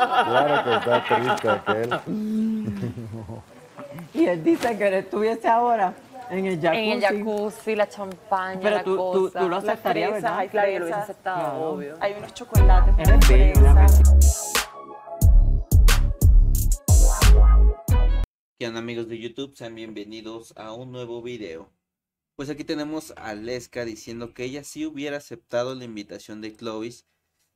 Claro que está triste aquel. Y él dice que estuviese ahora en el jacuzzi. En el jacuzzi, la champaña, Pero la tú, cosa. tú, lo aceptarías, ¿verdad? claro, que lo hubiese aceptado, obvio. Hay unos chocolates, onda amigos de YouTube? Sean bienvenidos a un nuevo video. Pues aquí tenemos a Leska diciendo que ella sí hubiera aceptado la invitación de Clovis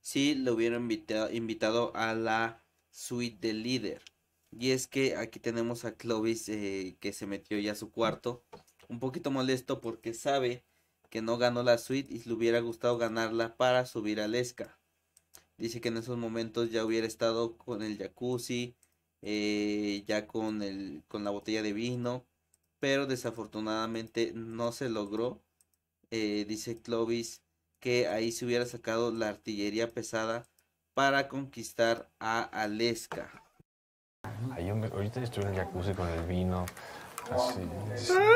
si lo hubiera invitado, invitado a la suite del líder. Y es que aquí tenemos a Clovis eh, que se metió ya a su cuarto, un poquito molesto porque sabe que no ganó la suite y le hubiera gustado ganarla para subir al Lesca. Dice que en esos momentos ya hubiera estado con el jacuzzi, eh, ya con, el, con la botella de vino, pero desafortunadamente no se logró. Eh, dice Clovis que ahí se hubiera sacado la artillería pesada para conquistar a Aleska. ahorita estuve en el jacuzzi con el vino, así.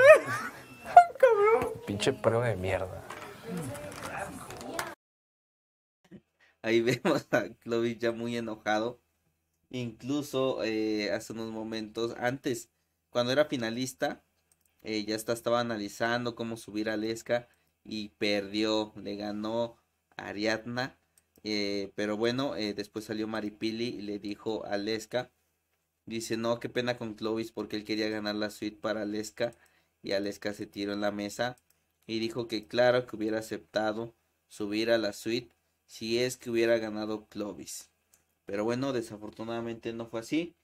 Pinche prueba de mierda. Ahí vemos a Clovis ya muy enojado. Incluso eh, hace unos momentos antes, cuando era finalista, eh, ya está, estaba analizando cómo subir a Aleska y perdió, le ganó Ariadna. Eh, pero bueno, eh, después salió Maripili y le dijo a Lesca. Dice, no, qué pena con Clovis porque él quería ganar la suite para Lesca. Y Aleska se tiró en la mesa y dijo que claro que hubiera aceptado subir a la suite si es que hubiera ganado Clovis. Pero bueno, desafortunadamente no fue así.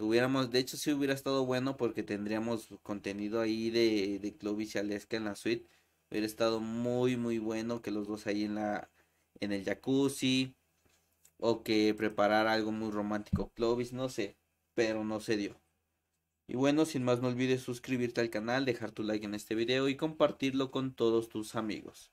Hubiéramos, de hecho sí hubiera estado bueno porque tendríamos contenido ahí de, de Clovis y Aleska en la suite Hubiera estado muy, muy bueno que los dos ahí en la en el jacuzzi o que preparar algo muy romántico Clovis, no sé, pero no se dio. Y bueno, sin más no olvides suscribirte al canal, dejar tu like en este video y compartirlo con todos tus amigos.